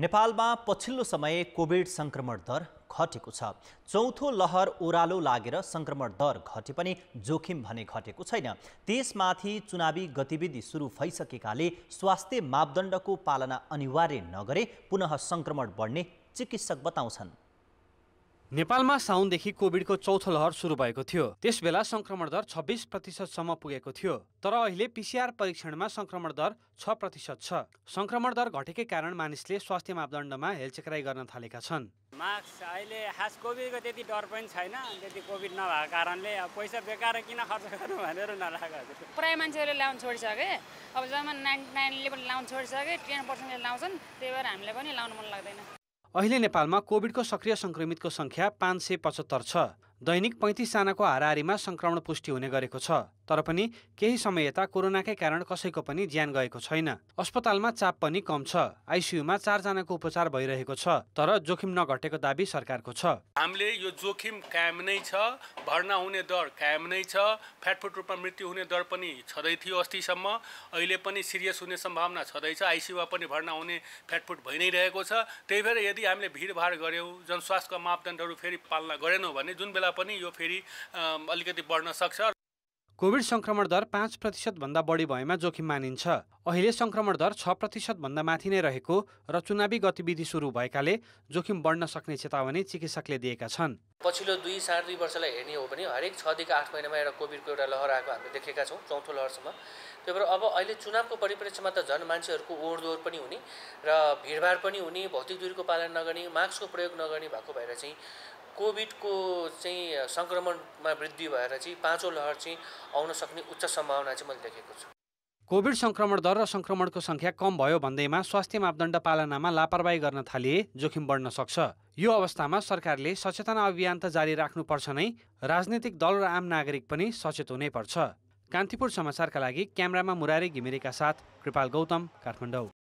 नेपालमा पछिल्लो समय कोभिड सङ्क्रमण दर घटेको छ चौथो लहर ओह्रालो लागेर सङ्क्रमण दर घटे पनि जोखिम भने घटेको छैन त्यसमाथि चुनावी गतिविधि सुरु भइसकेकाले स्वास्थ्य मापदण्डको पालना अनिवार्य नगरे पुनः सङ्क्रमण बढ्ने चिकित्सक बताउँछन् नेपालमा साउनदेखि कोभिडको चौथो लहर सुरु भएको थियो त्यसबेला सङ्क्रमण दर छब्बिस प्रतिशतसम्म पुगेको थियो तर अहिले पिसिआर परीक्षणमा सङ्क्रमण दर छ प्रतिशत छ सङ्क्रमण दर घटेकै कारण मानिसले स्वास्थ्य मापदण्डमा हेलचेक्राई गर्न थालेका छन् मास्क अहिले खास कोभिडको त्यति डर पनि छैन त्यति कोभिड नभएको कारणले अब पैसा बेकार किन खर्च गर्नु भनेर नलाएको प्रायः मान्छेहरूले लाउनु छोडिसके अब जम्मा नाइन नाइनले पनि लाउनु छोडिसके टेन पर्सेन्टले लाउँछन् त्यही भएर हामीलाई पनि लाउनु मन लाग्दैन अहिले नेपालमा कोभिडको सक्रिय सङ्क्रमितको सङ्ख्या पाँच सय पचहत्तर छ दैनिक पैँतिसजनाको हाराहारीमा सङ्क्रमण पुष्टि हुने गरेको छ तर पनि केही समय यता कोरोनाकै कारण कसैको पनि ज्यान गएको छैन अस्पतालमा चाप पनि कम छ आइसियुमा चारजनाको उपचार भइरहेको छ तर जोखिम नघटेको दावी सरकारको छ हामीले यो जोखिम कायम नै छ भर्ना हुने दर कायम नै छ फ्याटफुट रूपमा मृत्यु हुने दर पनि छँदै थियो अस्तिसम्म अहिले पनि सिरियस हुने सम्भावना छँदैछ आइसियुमा पनि भर्ना हुने फ्याटफुट भइ नै रहेको छ त्यही भएर यदि हामीले भिडभाड गऱ्यौँ जनस्वास्थ्यको मापदण्डहरू फेरि पालना गरेनौँ भने जुन बेला पनि यो फेरि अलिकति बढ्न सक्छ कोभिड संक्रमण दर पाँच प्रतिशतभन्दा बढी भएमा जोखिम मानिन्छ अहिले सङ्क्रमण दर छ प्रतिशतभन्दा माथि नै रहेको र चुनावी गतिविधि सुरु भएकाले जोखिम बढ्न सक्ने चेतावनी चिकित्सकले दिएका छन् पछिल्लो दुई साढे दुई वर्षलाई हेर्ने हो भने हरेक छदेखि आठ महिनामा एउटा कोभिडको एउटा लहर आएको हामीले देखेका छौँ चौथो लहरसम्म त्यही भएर अब अहिले चुनावको परिप्रेक्ष्यमा त झन् मान्छेहरूको ओहोरदोहोर पनि हुने र भिडभाड पनि हुने भौतिक दूरीको पालन नगर्ने मास्कको प्रयोग नगर्ने भएको भएर चाहिँ कोभिडको चाहिँ सङ्क्रमणमा वृद्धि भएर चाहिँ पाँचौँ लहर चाहिँ आउन सक्ने उच्च सम्भावना चाहिँ मैले देखेको छु कोभिड सङ्क्रमण दर र सङ्क्रमणको सङ्ख्या कम भयो भन्दैमा स्वास्थ्य मापदण्ड पालनामा लापरवाही गर्न थालिए जोखिम बढ्न सक्छ यो अवस्थामा सरकारले सचेतना अभियान त जारी राख्नुपर्छ नै राजनैतिक दल र आम नागरिक पनि सचेत हुनैपर्छ कान्तिपुर समाचारका लागि क्यामरामा मुरारी घिमिरेका साथ कृपाल गौतम काठमाडौँ